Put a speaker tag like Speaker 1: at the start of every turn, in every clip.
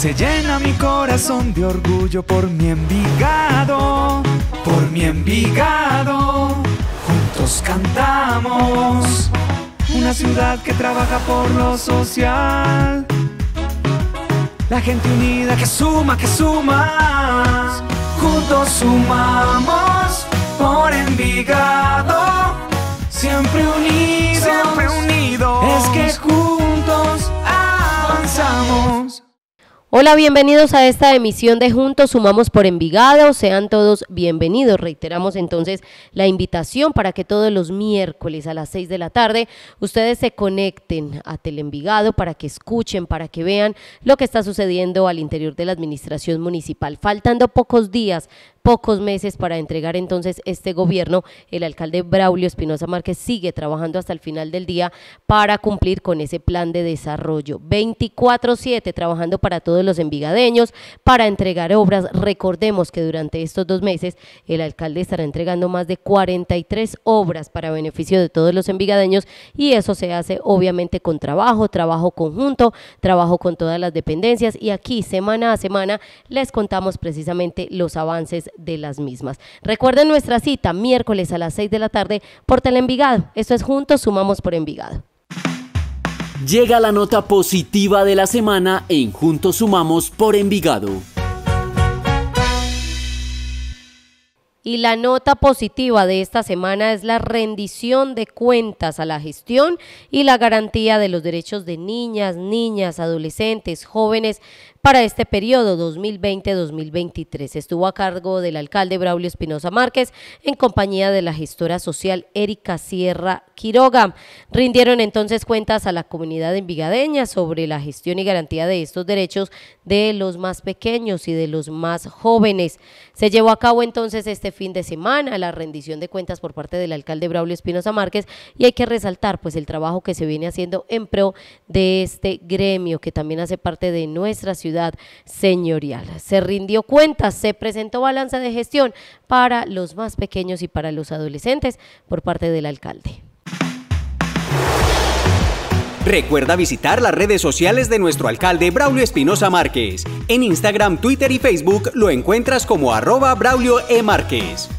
Speaker 1: Se llena mi corazón de orgullo por mi Envigado, por mi Envigado. Juntos cantamos. Una ciudad que trabaja por lo social. La gente unida que suma, que suma. Juntos sumamos por Envigado. Siempre unidos. Siempre unidos. Es que juntos avanzamos.
Speaker 2: Hola, bienvenidos a esta emisión de Juntos Sumamos por Envigado. Sean todos bienvenidos. Reiteramos entonces la invitación para que todos los miércoles a las 6 de la tarde ustedes se conecten a Telenvigado para que escuchen, para que vean lo que está sucediendo al interior de la administración municipal. Faltando pocos días pocos meses para entregar entonces este gobierno. El alcalde Braulio Espinosa Márquez sigue trabajando hasta el final del día para cumplir con ese plan de desarrollo. 24-7 trabajando para todos los envigadeños para entregar obras. Recordemos que durante estos dos meses el alcalde estará entregando más de 43 obras para beneficio de todos los envigadeños y eso se hace obviamente con trabajo, trabajo conjunto, trabajo con todas las dependencias y aquí semana a semana les contamos precisamente los avances de las mismas. Recuerden nuestra cita miércoles a las 6 de la tarde por Telenvigado. Esto es Juntos Sumamos por Envigado.
Speaker 1: Llega la nota positiva de la semana en Juntos Sumamos por Envigado.
Speaker 2: Y la nota positiva de esta semana es la rendición de cuentas a la gestión y la garantía de los derechos de niñas, niñas, adolescentes, jóvenes para este periodo 2020-2023. Estuvo a cargo del alcalde Braulio Espinosa Márquez en compañía de la gestora social Erika Sierra Quiroga. Rindieron entonces cuentas a la comunidad envigadeña sobre la gestión y garantía de estos derechos de los más pequeños y de los más jóvenes. Se llevó a cabo entonces este este fin de semana, la rendición de cuentas por parte del alcalde Braulio Espinosa Márquez y hay que resaltar pues el trabajo que se viene haciendo en pro de este gremio que también hace parte de nuestra ciudad señorial. Se rindió cuentas, se presentó balanza de gestión para los más pequeños y para los adolescentes por parte del alcalde.
Speaker 1: Recuerda visitar las redes sociales de nuestro alcalde Braulio Espinosa Márquez. En Instagram, Twitter y Facebook lo encuentras como arroba Braulio E. Márquez.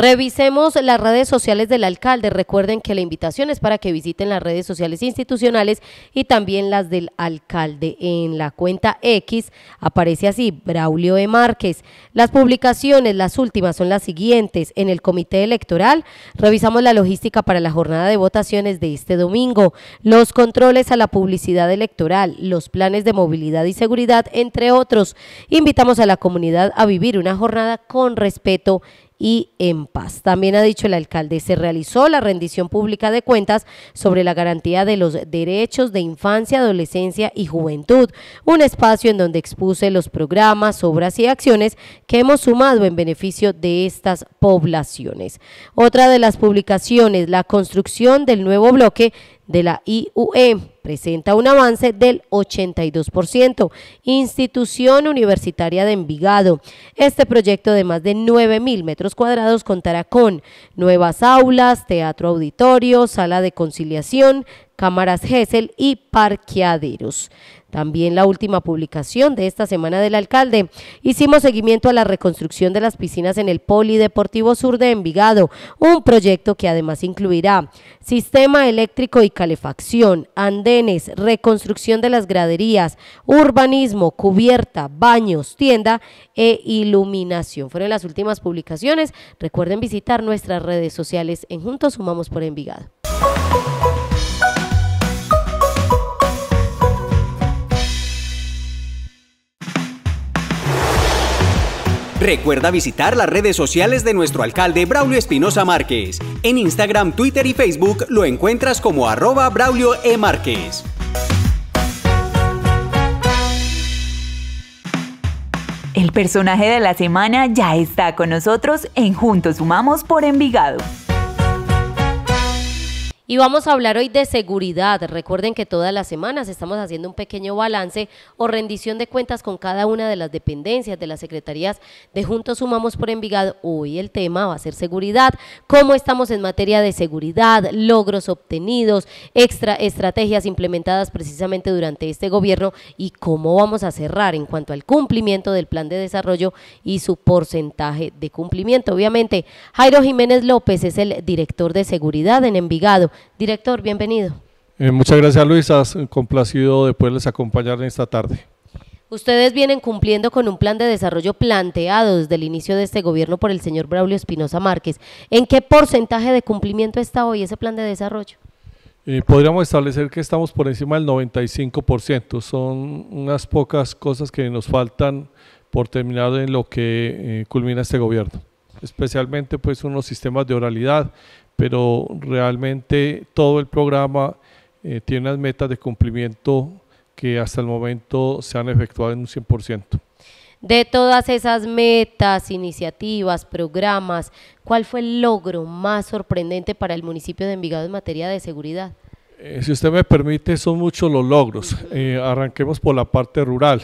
Speaker 2: Revisemos las redes sociales del alcalde. Recuerden que la invitación es para que visiten las redes sociales institucionales y también las del alcalde. En la cuenta X aparece así, Braulio E. Márquez. Las publicaciones, las últimas, son las siguientes. En el comité electoral revisamos la logística para la jornada de votaciones de este domingo, los controles a la publicidad electoral, los planes de movilidad y seguridad, entre otros. Invitamos a la comunidad a vivir una jornada con respeto y en paz. También ha dicho el alcalde, se realizó la rendición pública de cuentas sobre la garantía de los derechos de infancia, adolescencia y juventud, un espacio en donde expuse los programas, obras y acciones que hemos sumado en beneficio de estas poblaciones. Otra de las publicaciones, la construcción del nuevo bloque de la IUE presenta un avance del 82%. Institución Universitaria de Envigado. Este proyecto de más de 9.000 metros cuadrados contará con nuevas aulas, teatro auditorio, sala de conciliación, cámaras GESEL y parqueaderos. También la última publicación de esta semana del alcalde. Hicimos seguimiento a la reconstrucción de las piscinas en el Polideportivo Sur de Envigado, un proyecto que además incluirá sistema eléctrico y calefacción, andenes, reconstrucción de las graderías, urbanismo, cubierta, baños, tienda e iluminación. Fueron las últimas publicaciones. Recuerden visitar nuestras redes sociales en Juntos Sumamos por Envigado.
Speaker 1: Recuerda visitar las redes sociales de nuestro alcalde Braulio Espinosa Márquez. En Instagram, Twitter y Facebook lo encuentras como arroba Braulio E. Márquez. El personaje de la semana ya está con nosotros en Juntos Sumamos por Envigado.
Speaker 2: Y vamos a hablar hoy de seguridad. Recuerden que todas las semanas estamos haciendo un pequeño balance o rendición de cuentas con cada una de las dependencias de las secretarías de Juntos Sumamos por Envigado. Hoy el tema va a ser seguridad, cómo estamos en materia de seguridad, logros obtenidos, extra estrategias implementadas precisamente durante este gobierno y cómo vamos a cerrar en cuanto al cumplimiento del plan de desarrollo y su porcentaje de cumplimiento. Obviamente, Jairo Jiménez López es el director de seguridad en Envigado Director, bienvenido.
Speaker 3: Eh, muchas gracias Luisa, complacido de poderles acompañar en esta tarde.
Speaker 2: Ustedes vienen cumpliendo con un plan de desarrollo planteado desde el inicio de este gobierno por el señor Braulio Espinosa Márquez. ¿En qué porcentaje de cumplimiento está hoy ese plan de desarrollo?
Speaker 3: Eh, podríamos establecer que estamos por encima del 95%. Son unas pocas cosas que nos faltan por terminar en lo que eh, culmina este gobierno. Especialmente pues unos sistemas de oralidad, pero realmente todo el programa eh, tiene unas metas de cumplimiento que hasta el momento se han efectuado en un 100%.
Speaker 2: De todas esas metas, iniciativas, programas, ¿cuál fue el logro más sorprendente para el municipio de Envigado en materia de seguridad?
Speaker 3: Eh, si usted me permite, son muchos los logros. Eh, arranquemos por la parte rural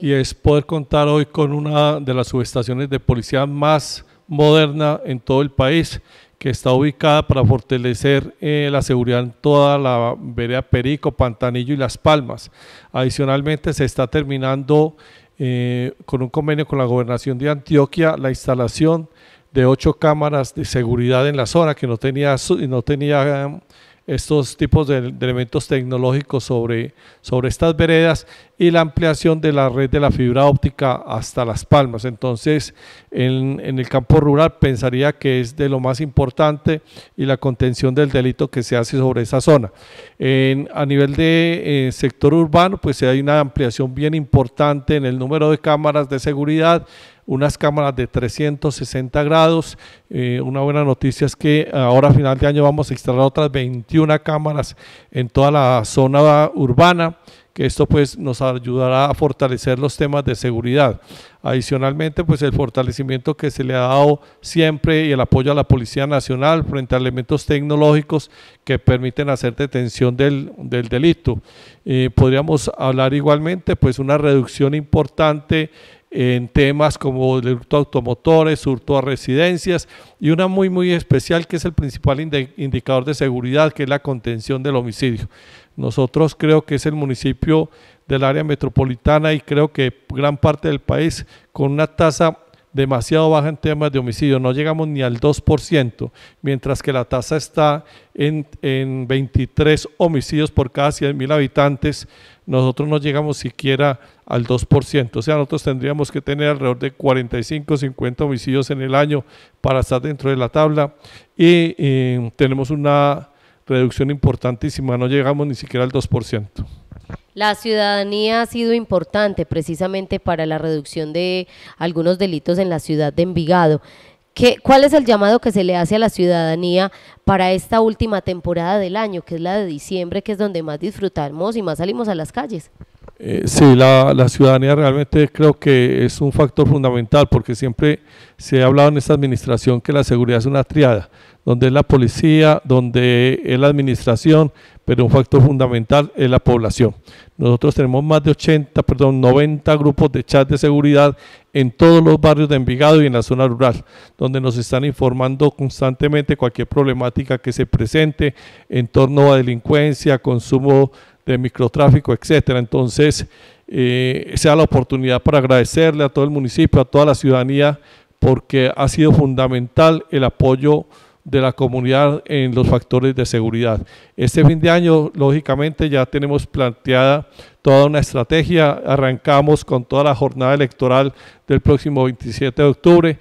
Speaker 3: y es poder contar hoy con una de las subestaciones de policía más moderna en todo el país que está ubicada para fortalecer eh, la seguridad en toda la vereda Perico, Pantanillo y Las Palmas. Adicionalmente, se está terminando eh, con un convenio con la Gobernación de Antioquia la instalación de ocho cámaras de seguridad en la zona que no tenía, no tenía eh, estos tipos de, elementos tecnológicos sobre, sobre estas veredas y la ampliación de la red de la fibra óptica hasta Las Palmas. Entonces, en, el campo rural pensaría que es de lo más importante y la contención del delito que se hace sobre esa zona. En, a nivel de eh, sector urbano, pues hay una ampliación bien importante en el número de cámaras de seguridad, unas cámaras de 360 grados. Eh, una buena noticia es que ahora a final de año vamos a instalar otras 21 cámaras en toda la zona urbana esto pues nos ayudará a fortalecer los temas de seguridad. Adicionalmente, pues el fortalecimiento que se le ha dado siempre y el apoyo a la Policía Nacional frente a elementos tecnológicos que permiten hacer detención del, delito. Eh, podríamos hablar igualmente, pues una reducción importante en temas como el hurto a automotores, hurto a residencias y una muy muy especial que es el principal indicador de seguridad que es la contención del homicidio. Nosotros creo que es el municipio del área metropolitana y creo que gran parte del país con una tasa demasiado baja en temas de homicidio, no llegamos ni al 2%, mientras que la tasa está en, 23 homicidios por cada 100.000 habitantes, nosotros no llegamos siquiera al 2%, o sea, nosotros tendríamos que tener alrededor de 45, 50 homicidios en el año para estar dentro de la tabla y eh, tenemos una reducción importantísima, no llegamos ni siquiera al 2%.
Speaker 2: La ciudadanía ha sido importante precisamente para la reducción de algunos delitos en la ciudad de Envigado. ¿Qué, ¿Cuál es el llamado que se le hace a la ciudadanía para esta última temporada del año, que es la de diciembre, que es donde más disfrutamos y más salimos a las calles?
Speaker 3: Eh, sí, la, la, ciudadanía realmente creo que es un factor fundamental porque siempre se ha hablado en esta administración que la seguridad es una triada, donde es la policía, donde es la administración, pero un factor fundamental es la población. Nosotros tenemos más de 80, perdón, 90 grupos de chat de seguridad en todos los barrios de Envigado y en la zona rural, donde nos están informando constantemente cualquier problemática que se presente en torno a delincuencia, consumo de microtráfico, etcétera. Entonces, eh, sea la oportunidad para agradecerle a todo el municipio, a toda la ciudadanía, porque ha sido fundamental el apoyo de la comunidad en los factores de seguridad. Este fin de año, lógicamente, ya tenemos planteada toda una estrategia. Arrancamos con toda la jornada electoral del próximo 27 de octubre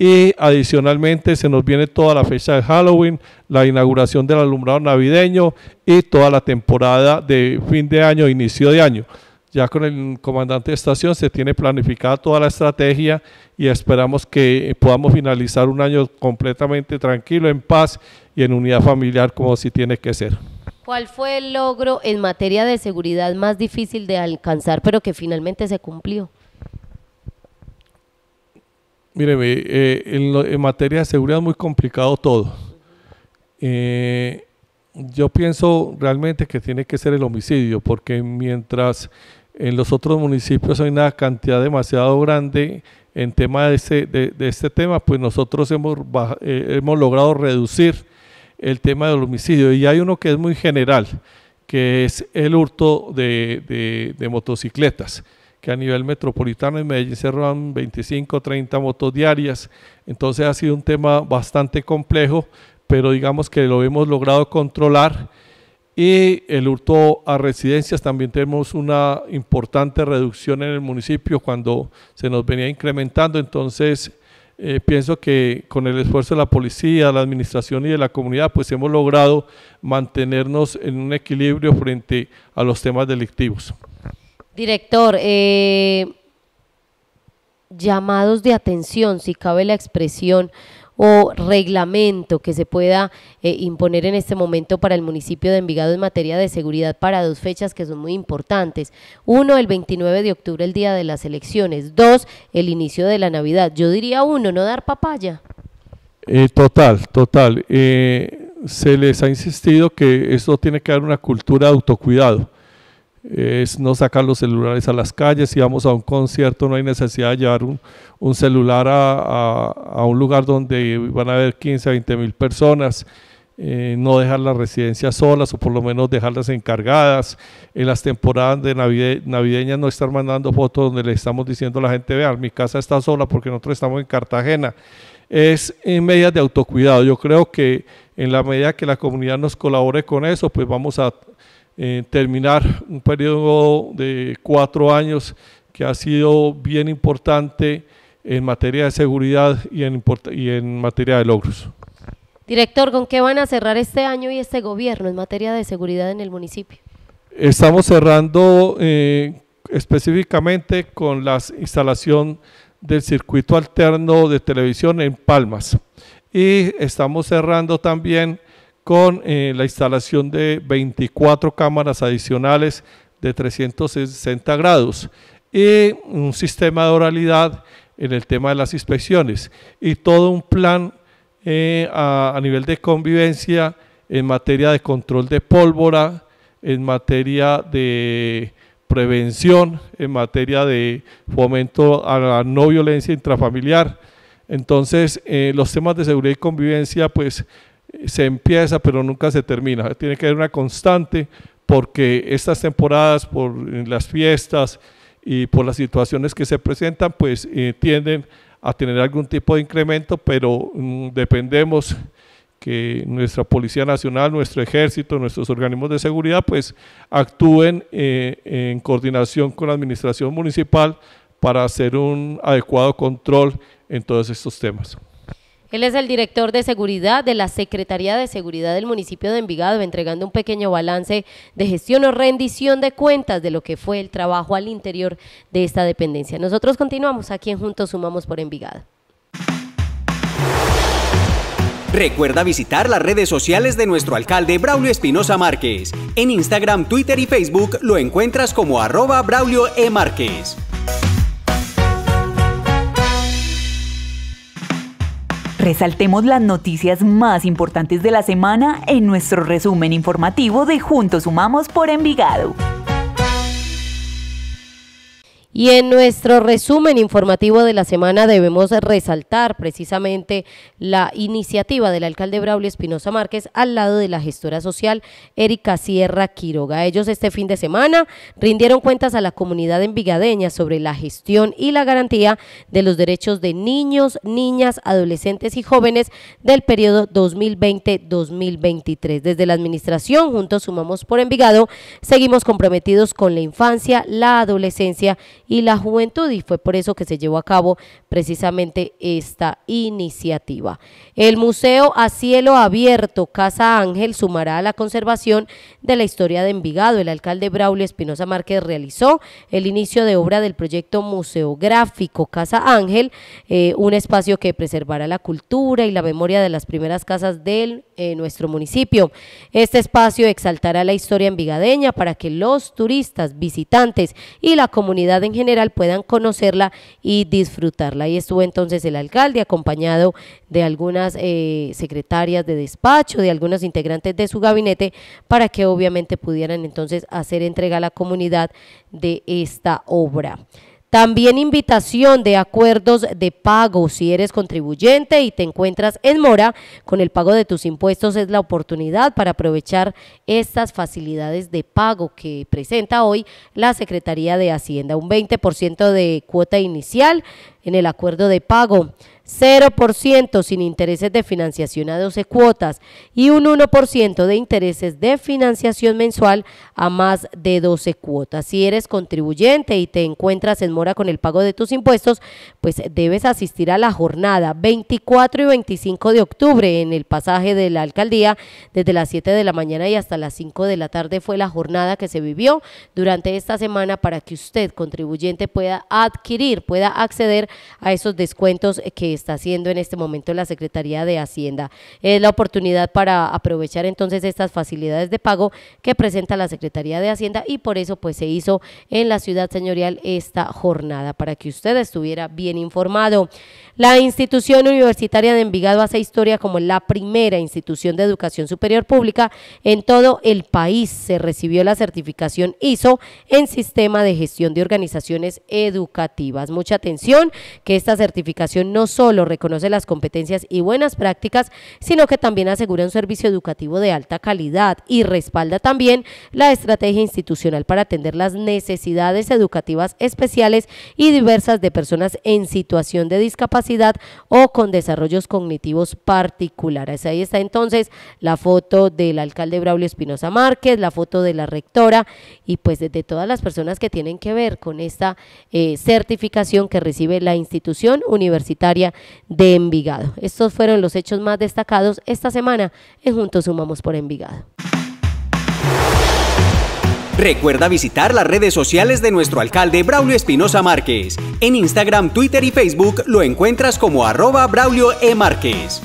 Speaker 3: y adicionalmente se nos viene toda la fecha de Halloween, la inauguración del alumbrado navideño y toda la temporada de fin de año, inicio de año. Ya con el comandante de estación se tiene planificada toda la estrategia y esperamos que podamos finalizar un año completamente tranquilo, en paz y en unidad familiar como si tiene que ser.
Speaker 2: ¿Cuál fue el logro en materia de seguridad más difícil de alcanzar, pero que finalmente se cumplió?
Speaker 3: Míreme, eh, en, materia de seguridad es muy complicado todo. Eh, yo pienso realmente que tiene que ser el homicidio, porque mientras en los otros municipios hay una cantidad demasiado grande en tema de, este tema, pues nosotros hemos, eh, hemos logrado reducir el tema del homicidio. Y hay uno que es muy general, que es el hurto de motocicletas que a nivel metropolitano en Medellín se roban 25, 30 motos diarias. Entonces ha sido un tema bastante complejo, pero digamos que lo hemos logrado controlar. Y el hurto a residencias también tenemos una importante reducción en el municipio cuando se nos venía incrementando. Entonces, eh, pienso que con el esfuerzo de la policía, la administración y de la comunidad, pues hemos logrado mantenernos en un equilibrio frente a los temas delictivos.
Speaker 2: Director, eh, llamados de atención, si cabe la expresión, o reglamento que se pueda eh, imponer en este momento para el municipio de Envigado en materia de seguridad para dos fechas que son muy importantes. Uno, el 29 de octubre, el día de las elecciones. Dos, el inicio de la Navidad. Yo diría uno, no dar papaya.
Speaker 3: Eh, total, total. se les ha insistido que esto tiene que dar una cultura de autocuidado es no sacar los celulares a las calles. Si vamos a un concierto, no hay necesidad de llevar un, celular a, a, un lugar donde van a haber 15 a 20 mil personas. Eh, no dejar las residencias solas o por lo menos dejarlas encargadas. En las temporadas de navide navideñas no estar mandando fotos donde le estamos diciendo a la gente, vean, mi casa está sola porque nosotros estamos en Cartagena. Es en medidas de autocuidado. Yo creo que en la medida que la comunidad nos colabore con eso, pues vamos a eh, terminar un periodo de cuatro años que ha sido bien importante en materia de seguridad y en, y en materia de logros.
Speaker 2: Director, ¿con qué van a cerrar este año y este gobierno en materia de seguridad en el municipio?
Speaker 3: Estamos cerrando eh, específicamente con la instalación del circuito alterno de televisión en Palmas. Y estamos cerrando también con eh, la instalación de 24 cámaras adicionales de 360 grados y un sistema de oralidad en el tema de las inspecciones y todo un plan eh, a, nivel de convivencia en materia de control de pólvora, en materia de prevención, en materia de fomento a la no violencia intrafamiliar. Entonces, eh, los temas de seguridad y convivencia, pues se empieza pero nunca se termina. Tiene que haber una constante porque estas temporadas, por las fiestas y por las situaciones que se presentan, pues eh, tienden a tener algún tipo de incremento, pero mm, dependemos que nuestra Policía Nacional, nuestro ejército, nuestros organismos de seguridad, pues actúen eh, en coordinación con la administración municipal para hacer un adecuado control en todos estos temas.
Speaker 2: Él es el director de seguridad de la Secretaría de Seguridad del municipio de Envigado, entregando un pequeño balance de gestión o rendición de cuentas de lo que fue el trabajo al interior de esta dependencia. Nosotros continuamos aquí en Juntos Sumamos por Envigado.
Speaker 1: Recuerda visitar las redes sociales de nuestro alcalde Braulio Espinosa Márquez. En Instagram, Twitter y Facebook lo encuentras como arroba Braulio E. Márquez. Resaltemos las noticias más importantes de la semana en nuestro resumen informativo de Juntos Sumamos por Envigado. Y en nuestro resumen
Speaker 2: informativo de la semana debemos resaltar precisamente la iniciativa del alcalde Braulio Espinosa Márquez al lado de la gestora social Erika Sierra Quiroga. Ellos este fin de semana rindieron cuentas a la comunidad envigadeña sobre la gestión y la garantía de los derechos de niños, niñas, adolescentes y jóvenes del periodo 2020-2023. Desde la administración, juntos sumamos por Envigado, seguimos comprometidos con la infancia, la adolescencia y y la juventud y fue por eso que se llevó a cabo precisamente esta iniciativa. El Museo a Cielo Abierto Casa Ángel sumará a la conservación de la historia de Envigado. El alcalde Braulio Espinosa Márquez realizó el inicio de obra del proyecto museográfico Casa Ángel, eh, un espacio que preservará la cultura y la memoria de las primeras casas del eh, nuestro municipio. Este espacio exaltará la historia envigadeña para que los turistas, visitantes y la comunidad en general general puedan conocerla y disfrutarla. Ahí estuvo entonces el alcalde acompañado de algunas eh, secretarias de despacho, de algunos integrantes de su gabinete, para que obviamente pudieran entonces hacer entrega a la comunidad de esta obra. También invitación de acuerdos de pago. Si eres contribuyente y te encuentras en mora con el pago de tus impuestos, es la oportunidad para aprovechar estas facilidades de pago que presenta hoy la Secretaría de Hacienda. Un 20% de cuota inicial en el acuerdo de pago 0% sin intereses de financiación a 12 cuotas y un 1% de intereses de financiación mensual a más de 12 cuotas. Si eres contribuyente y te encuentras en mora con el pago de tus impuestos, pues debes asistir a la jornada 24 y 25 de octubre en el pasaje de la alcaldía. Desde las 7 de la mañana y hasta las 5 de la tarde fue la jornada que se vivió durante esta semana para que usted, contribuyente, pueda adquirir, pueda acceder a esos descuentos que está haciendo en este momento la Secretaría de Hacienda. Es la oportunidad para aprovechar entonces estas facilidades de pago que presenta la Secretaría de Hacienda y por eso pues se hizo en la ciudad señorial esta jornada para que usted estuviera bien informado. La institución universitaria de Envigado hace historia como la primera institución de educación superior pública en todo el país. Se recibió la certificación ISO en sistema de gestión de organizaciones educativas. Mucha atención que esta certificación no solo lo reconoce las competencias y buenas prácticas, sino que también asegura un servicio educativo de alta calidad y respalda también la estrategia institucional para atender las necesidades educativas especiales y diversas de personas en situación de discapacidad o con desarrollos cognitivos particulares. Ahí está entonces la foto del alcalde Braulio Espinosa Márquez, la foto de la rectora y pues de, todas las personas que tienen que ver con esta eh, certificación que recibe la institución universitaria de Envigado. Estos fueron los hechos más destacados esta semana en Juntos Sumamos por Envigado.
Speaker 1: Recuerda visitar las redes sociales de nuestro alcalde Braulio Espinosa Márquez. En Instagram, Twitter y Facebook lo encuentras como arroba Braulio E. Márquez.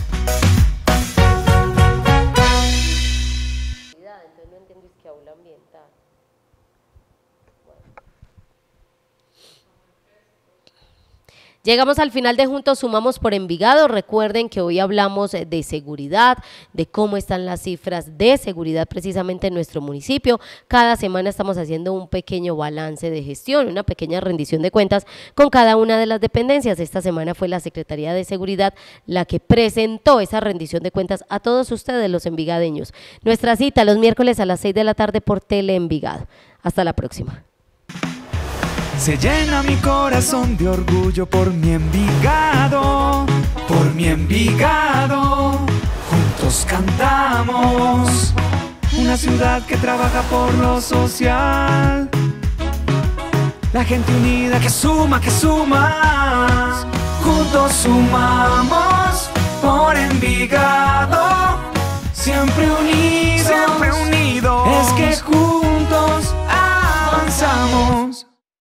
Speaker 2: Llegamos al final de Juntos Sumamos por Envigado. Recuerden que hoy hablamos eh, de seguridad, de cómo están las cifras de seguridad precisamente en nuestro municipio. Cada semana estamos haciendo un pequeño balance de gestión, una pequeña rendición de cuentas con cada una de las dependencias. Esta semana fue la Secretaría de Seguridad la que presentó esa rendición de cuentas a todos ustedes los envigadeños. Nuestra cita los miércoles a las 6 de la tarde por Tele Envigado. Hasta la próxima.
Speaker 1: Se llena mi corazón de orgullo por mi Envigado, por mi Envigado. Juntos cantamos. Una ciudad que trabaja por lo social. La gente unida que suma, que suma. Juntos sumamos por Envigado. Siempre unidos. Siempre unidos. Es que juntos avanzamos.